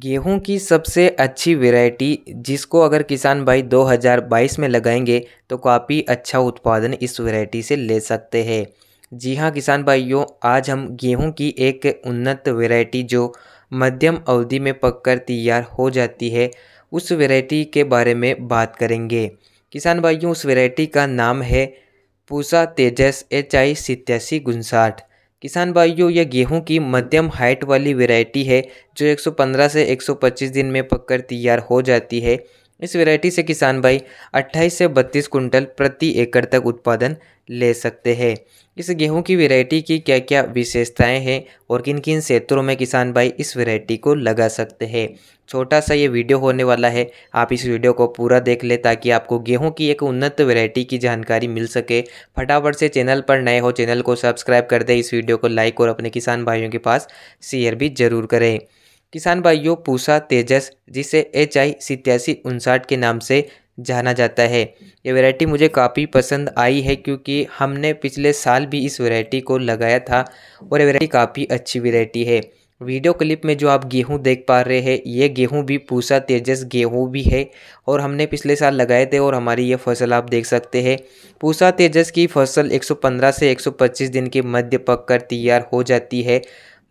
गेहूं की सबसे अच्छी वैरायटी जिसको अगर किसान भाई 2022 में लगाएंगे तो काफ़ी अच्छा उत्पादन इस वैरायटी से ले सकते हैं जी हाँ किसान भाइयों आज हम गेहूं की एक उन्नत वैरायटी जो मध्यम अवधि में पककर तैयार हो जाती है उस वैरायटी के बारे में बात करेंगे किसान भाइयों उस वैरायटी का नाम है पूसा तेजस एच आई सितयासी गुनसाठ किसान भाइयों यह गेहूं की मध्यम हाइट वाली वेराइटी है जो 115 से 125 दिन में पककर तैयार हो जाती है इस वैरायटी से किसान भाई 28 से 32 कुंटल प्रति एकड़ तक उत्पादन ले सकते हैं इस गेहूं की वैरायटी की क्या क्या विशेषताएं हैं और किन किन क्षेत्रों में किसान भाई इस वैरायटी को लगा सकते हैं छोटा सा ये वीडियो होने वाला है आप इस वीडियो को पूरा देख लें ताकि आपको गेहूं की एक उन्नत वैरायटी की जानकारी मिल सके फटाफट से चैनल पर नए हो चैनल को सब्सक्राइब कर दें इस वीडियो को लाइक और अपने किसान भाइयों के पास शेयर भी जरूर करें किसान भाइयों पूसा तेजस जिसे एच आई सितयासी उनसाठ के नाम से जाना जाता है ये वैरायटी मुझे काफ़ी पसंद आई है क्योंकि हमने पिछले साल भी इस वैरायटी को लगाया था और ये वैरायटी काफ़ी अच्छी वैरायटी है वीडियो क्लिप में जो आप गेहूं देख पा रहे हैं ये गेहूं भी पूसा तेजस गेहूं भी है और हमने पिछले साल लगाए थे और हमारी ये फसल आप देख सकते हैं पूसा तेजस की फसल 115 से 125 दिन के मध्य पक कर तैयार हो जाती है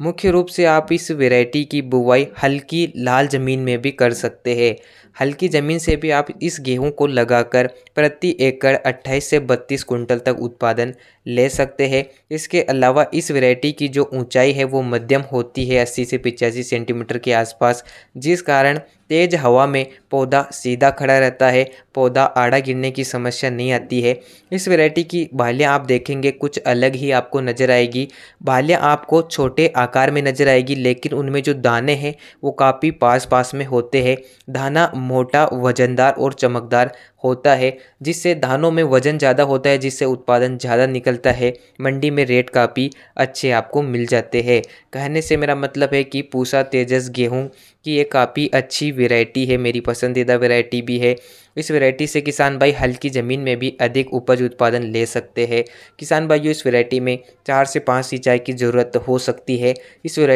मुख्य रूप से आप इस वेराइटी की बुवाई हल्की लाल ज़मीन में भी कर सकते हैं हल्की ज़मीन से भी आप इस गेहूं को लगाकर प्रति एकड़ 28 से 32 कुंटल तक उत्पादन ले सकते हैं इसके अलावा इस वेराइटी की जो ऊंचाई है वो मध्यम होती है 80 से पिचासी सेंटीमीटर के आसपास जिस कारण तेज़ हवा में पौधा सीधा खड़ा रहता है पौधा आड़ा गिरने की समस्या नहीं आती है इस वेराइटी की बालियाँ आप देखेंगे कुछ अलग ही आपको नज़र आएगी बालियाँ आपको छोटे आकार में नज़र आएगी लेकिन उनमें जो दाने हैं वो काफ़ी पास पास में होते हैं दाना मोटा वज़नदार और चमकदार होता है जिससे धानों में वज़न ज़्यादा होता है जिससे उत्पादन ज़्यादा निकलता है मंडी में रेट काफ़ी अच्छे आपको मिल जाते हैं कहने से मेरा मतलब है कि पूसा तेजस गेहूँ की ये काफ़ी अच्छी वेराइटी है मेरी पसंदीदा वेराइटी भी है इस वैरायटी से किसान भाई हल्की ज़मीन में भी अधिक उपज उत्पादन ले सकते हैं किसान भाइयों इस वैरायटी में चार से पाँच सिंचाई की ज़रूरत हो सकती है इस वैरायटी